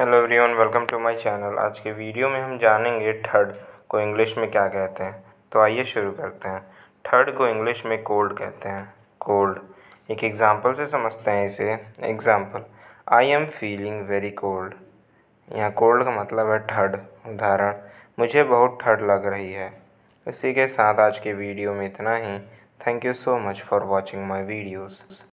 hello everyone welcome to my channel आज के video में हम जानेंगे थर्ड को इंग्लिश में क्या कहते हैं तो आइए शुरू करते हैं थर्ड को इंग्लिश में कोल्ड कहते हैं कोल्ड एक एग्ज़ाम्पल से समझते हैं इसे example I am feeling very cold यहाँ कोल्ड का मतलब है ठड उदाहरण मुझे बहुत ठंड लग रही है इसी के साथ आज के वीडियो में इतना ही thank you so much for watching my videos